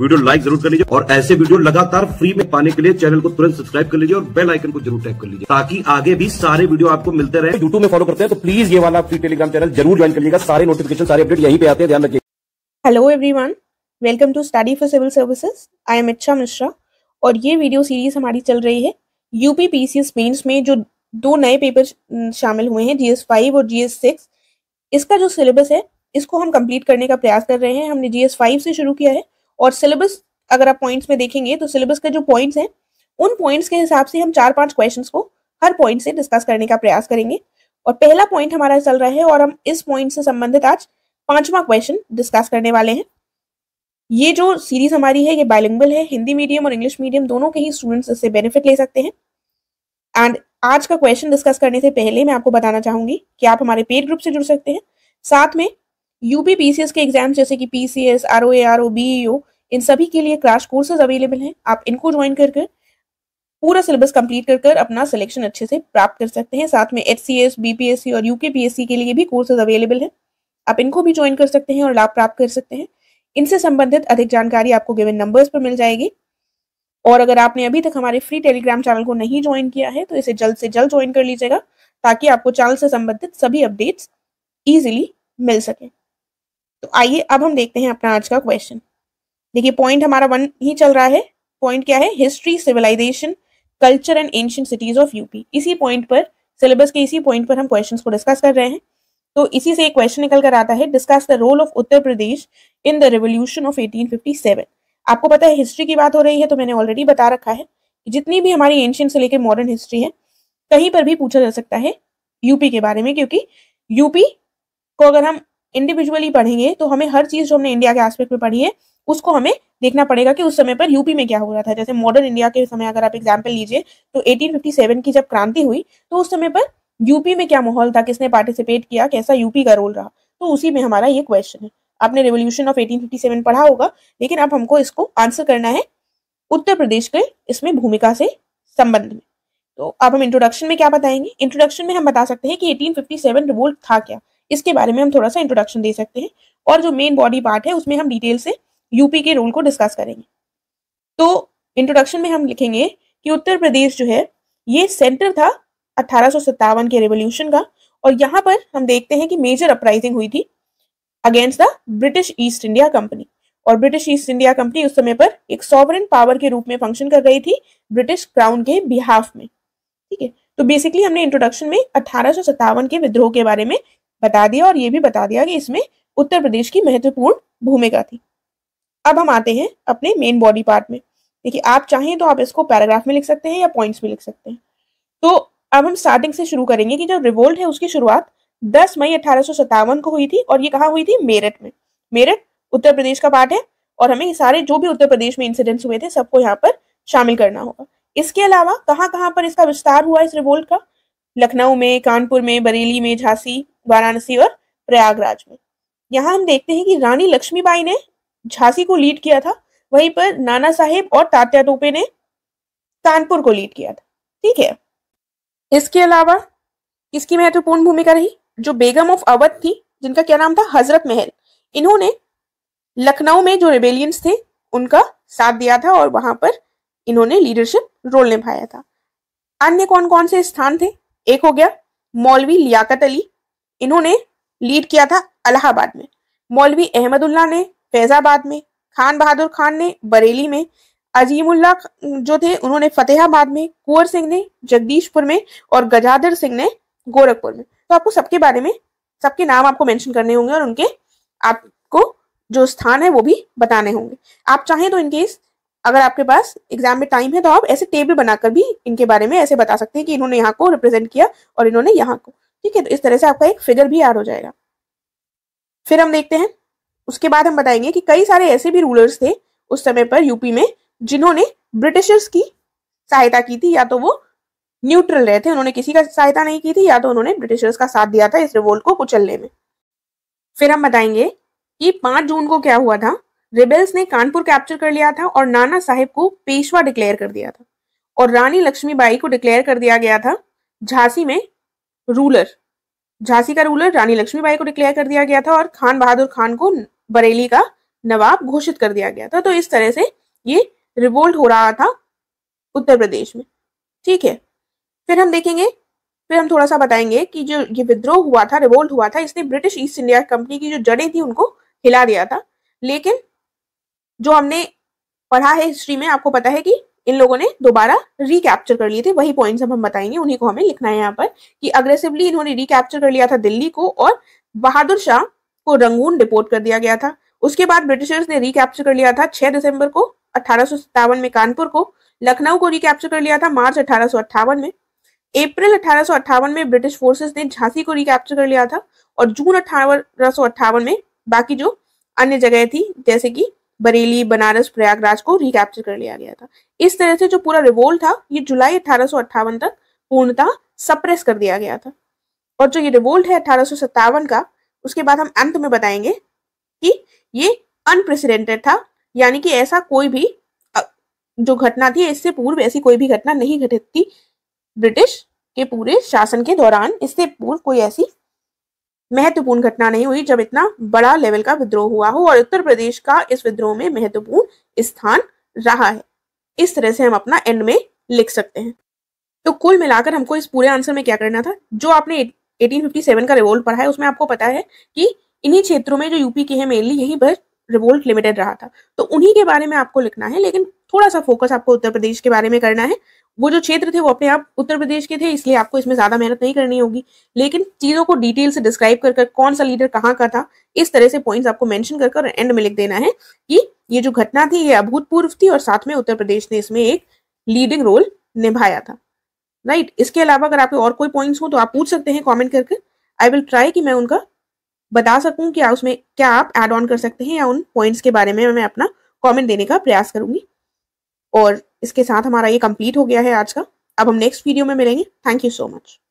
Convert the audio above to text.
Video like जरूर कर लीजिए और ऐसे वीडियो लगातार फ्री में पाने के लिए चैनल को तुरंत सब्सक्राइब कर लीजिए और बेल आइकन को जरूर टैप कर लीजिए ताकि आगे भी सारे वीडियो आपको मिलते रहे यूट्यूब में फॉलो करते हैं तो प्लीज ये वाला फ्री टेलीग्राम चैनल जरूर ज्वाइन करिएगा सारे नोटिफिकेशन सारे अपडेट यहीं पे आते हैं ध्यान रखिए hello every welcome to study for civil services I am Ichchha Mishra और ये वीडियो सीरीज हमारी चल रही है यूपी पीसीएस मेंस में जो दो नए पेपर शामिल हुए हैं जीएस फाइव और जीएस सिक्स इसका जो सिलेबस है इसको हम कंप्लीट करने का प्रयास कर रहे हैं हमने जीएस फाइव से शुरू किया है और सिलेबस अगर आप पॉइंट्स में देखेंगे तो सिलेबस के जो पॉइंट्स हैं उन पॉइंट्स के हिसाब से हम चार पांच क्वेश्चंस को हर पॉइंट से डिस्कस करने का प्रयास करेंगे और पहला पॉइंट हमारा चल रहा है और हम इस पॉइंट से संबंधित आज पांचवा क्वेश्चन डिस्कस करने वाले हैं ये जो सीरीज हमारी है ये बायलिंगुअल है हिंदी मीडियम और इंग्लिश मीडियम दोनों के ही स्टूडेंट्स इससे बेनिफिट ले सकते हैं एंड आज का क्वेश्चन डिस्कस करने से पहले मैं आपको बताना चाहूंगी कि आप हमारे पेड ग्रुप से जुड़ सकते हैं साथ में यूपी पीसीएस के एग्जाम जैसे कि पीसीएस आरओए आरओ बीईओ इन सभी के लिए क्रैश कोर्सेज अवेलेबल हैं आप इनको ज्वाइन कर कर पूरा सिलेबस कंप्लीट कर कर अपना सिलेक्शन अच्छे से प्राप्त कर सकते हैं साथ में एच सी एस और यूके के पी एस सी के लिए भी कोर्सेज अवेलेबल हैं आप इनको भी ज्वाइन कर सकते हैं और लाभ प्राप्त कर सकते हैं इनसे संबंधित अधिक जानकारी आपको गिवन नंबर्स पर मिल जाएगी और अगर आपने अभी तक हमारे फ्री टेलीग्राम चैनल को नहीं ज्वाइन किया है तो इसे जल्द से जल्द ज्वाइन कर लीजिएगा ताकि आपको चैनल से संबंधित सभी अपडेट्स ईजिली मिल सके तो आइए अब हम देखते हैं अपना आज का क्वेश्चन देखिए पॉइंट हमारा वन ही चल रहा है पॉइंट क्या है history civilization culture and ancient cities of UP इसी पॉइंट पर सिलेबस के इसी पॉइंट पर हम क्वेश्चन को डिस्कस कर रहे हैं तो इसी से एक क्वेश्चन निकल कर आता है discuss the role of Uttar Pradesh in the revolution of eighteen आपको पता है हिस्ट्री की बात हो रही है तो मैंने ऑलरेडी बता रखा है जितनी भी हमारी एंशियंट से लेकर मॉडर्न हिस्ट्री है कहीं पर भी पूछा जा सकता है यूपी के बारे में क्योंकि यूपी को अगर हम इंडिविजुअली पढ़ेंगे तो हमें हर चीज जो हमने इंडिया के एस्पेक्ट में पढ़ी है उसको हमें देखना पड़ेगा कि उस समय पर यूपी में क्या हो रहा था जैसे मॉडर्न इंडिया के समय अगर आप एग्जाम्पल लीजिए तो एटीन की जब क्रांति हुई तो उस समय पर यूपी में क्या माहौल था किसने पार्टिसिपेट किया कैसा यूपी का रोल रहा तो उसी में हमारा ये क्वेश्चन है आपने रेवोल्यूशन ऑफ 1857 पढ़ा होगा लेकिन अब हमको इसको आंसर करना है उत्तर प्रदेश के इसमें भूमिका से संबंध में तो अब हम इंट्रोडक्शन में क्या बताएंगे इंट्रोडक्शन में हम बता सकते हैं कि 1857 रिवोल्ट था क्या इसके बारे में हम थोड़ा सा इंट्रोडक्शन दे सकते हैं और जो मेन बॉडी पार्ट है उसमें हम डिटेल से यूपी के रूल को डिस्कस करेंगे तो इंट्रोडक्शन में हम लिखेंगे कि उत्तर प्रदेश जो है ये सेंटर था अठारह के रेवोल्यूशन का और यहाँ पर हम देखते हैं कि मेजर अपराइजिंग हुई थी against the British East India Company और ब्रिटिश ईस्ट इंडिया कंपनी उस समय पर एक सॉवरन पावर के रूप में फंक्शन कर रही थी ब्रिटिश क्राउन के बिहाफ में ठीक है तो बेसिकली हमने इंट्रोडक्शन में अठारह के विद्रोह के बारे में बता दिया और ये भी बता दिया कि इसमें उत्तर प्रदेश की महत्वपूर्ण भूमिका थी अब हम आते हैं अपने मेन बॉडी पार्ट में देखिए आप चाहें तो आप इसको पैराग्राफ में लिख सकते हैं या पॉइंट्स में लिख सकते हैं तो अब हम स्टार्टिंग से शुरू करेंगे कि जो रिवोल्ट है उसकी शुरुआत 10 मई अठारह को हुई थी और ये कहाँ हुई थी मेरठ में मेरठ उत्तर प्रदेश का पार्ट है और हमें सारे जो भी उत्तर प्रदेश में इंसिडेंट्स हुए थे सबको यहाँ पर शामिल करना होगा इसके अलावा कहाँ कहाँ पर इसका विस्तार हुआ इस रिवोल्ट का लखनऊ में कानपुर में बरेली में झांसी वाराणसी और प्रयागराज में यहाँ हम देखते हैं कि रानी लक्ष्मीबाई ने झांसी को लीड किया था वहीं पर नाना साहेब और तात्या टोपे ने कानपुर को लीड किया था ठीक है इसके अलावा इसकी महत्वपूर्ण भूमिका रही जो बेगम ऑफ अवध थी जिनका क्या नाम था हजरत महल इन्होंने लखनऊ में जो रिबेलियंस थे उनका साथ दिया था और वहां पर इन्होंने लीडरशिप रोल निभाया था अन्य कौन कौन से स्थान थे एक हो गया मौलवी लियाकत अली इन्होंने लीड किया था अलाहाबाद में मौलवी अहमदुल्ला ने फैजाबाद में खान बहादुर खान ने बरेली में अजीमुल्ला जो थे उन्होंने फतेहाबाद में कुंवर सिंह ने जगदीशपुर में और गजाधर सिंह ने गोरखपुर में तो आपको सबके बारे में सबके नाम आपको मेंशन करने होंगे और उनके आपको जो स्थान है वो भी बताने होंगे आप चाहें तो इनकेस अगर आपके पास एग्जाम में टाइम है तो आप ऐसे टेबल बनाकर भी इनके बारे में ऐसे बता सकते हैं कि इन्होंने यहाँ को रिप्रेजेंट किया और इन्होंने यहाँ को ठीक है तो इस तरह से आपका एक फिगर भी ऐड हो जाएगा फिर हम देखते हैं उसके बाद हम बताएंगे कि कई सारे ऐसे भी रूलर्स थे उस समय पर यूपी में जिन्होंने ब्रिटिशर्स की सहायता की थी या तो वो न्यूट्रल रहे थे उन्होंने किसी का सहायता नहीं की थी या तो उन्होंने ब्रिटिशर्स का साथ दिया था इस रिवोल्ट को कुचलने में फिर हम बताएंगे कि पांच जून को क्या हुआ था रिबेल्स ने कानपुर कैप्चर कर लिया था और नाना साहेब को पेशवा डिक्लेयर कर दिया था और रानी लक्ष्मीबाई को डिक्लेयर कर दिया गया था झांसी में रूलर झांसी का रूलर रानी लक्ष्मीबाई को डिक्लेयर कर दिया गया था और खान बहादुर खान को बरेली का नवाब घोषित कर दिया गया था तो इस तरह से ये रिवोल्ट हो रहा था उत्तर प्रदेश में ठीक है फिर हम देखेंगे फिर हम थोड़ा सा बताएंगे कि जो ये विद्रोह हुआ था रिवोल्ट हुआ था इसने ब्रिटिश ईस्ट इंडिया कंपनी की जो जड़ें थी उनको हिला दिया था लेकिन जो हमने पढ़ा है हिस्ट्री में आपको पता है कि इन लोगों ने दोबारा रिकैप्चर कर लिए थे वही पॉइंट्स हम हम बताएंगे उन्हीं को हमें लिखना है यहाँ पर कि अग्रेसिवली इन्होंने रिकैप्चर कर लिया था दिल्ली को और बहादुर शाह को रंगून डिपोर्ट कर दिया गया था उसके बाद ब्रिटिशर्स ने रिकैप्चर कर लिया था 6 दिसंबर को अठारह में कानपुर को लखनऊ को रिकैप्चर कर लिया था मार्च अठारह में अप्रैल अठारह में ब्रिटिश फोर्सेस ने झांसी को रिकैप्चर कर लिया था और जून अठारह में बाकी जो अन्य जगह थी जैसे कि बरेली बनारस प्रयागराज को रिकैप्चर कर लिया गया था इस तरह से जो पूरा रिवोल्ट था ये जुलाई अठारह तक पूर्णतः सप्रेस कर दिया गया था और जो ये रिवोल्ट है अठारह का उसके बाद हम अंत में बताएंगे कि ये अनप्रेसिडेंटेड था यानी कि ऐसा कोई भी जो घटना थी इससे पूर्व ऐसी कोई भी घटना नहीं घटित थी ब्रिटिश के पूरे शासन के दौरान इससे पूर्व कोई ऐसी महत्वपूर्ण घटना नहीं हुई जब इतना बड़ा लेवल का विद्रोह हुआ हो और उत्तर प्रदेश का इस विद्रोह में महत्वपूर्ण स्थान रहा है इस तरह से हम अपना एंड में लिख सकते हैं तो कुल मिलाकर हमको इस पूरे आंसर में क्या करना था जो आपने 1857 का रिवोल्ट पढ़ा है उसमें आपको पता है कि इन्हीं क्षेत्रों में जो यूपी के हैं मेनली यही पर रिवोल्ट लिमिटेड रहा था तो उन्हीं के बारे में आपको लिखना है लेकिन थोड़ा सा फोकस आपको उत्तर प्रदेश के बारे में करना है वो जो क्षेत्र थे वो अपने आप उत्तर प्रदेश के थे इसलिए आपको इसमें ज्यादा मेहनत नहीं करनी होगी लेकिन चीजों को डिटेल से डिस्क्राइब कर कर कौन सा लीडर कहाँ का था इस तरह से पॉइंट्स आपको मेंशन कर कर एंड में लिख देना है कि ये जो घटना थी ये अभूतपूर्व थी और साथ में उत्तर प्रदेश ने इसमें एक लीडिंग रोल निभाया था राइट right? इसके अलावा अगर आपके और कोई पॉइंट्स हो तो आप पूछ सकते हैं कमेंट करके आई विल ट्राई कि मैं उनका बता सकूं कि उसमें क्या आप एड ऑन कर सकते हैं या उन पॉइंट्स के बारे में मैं अपना कमेंट देने का प्रयास करूंगी और इसके साथ हमारा ये कंप्लीट हो गया है आज का अब हम नेक्स्ट वीडियो में मिलेंगे थैंक यू सो मच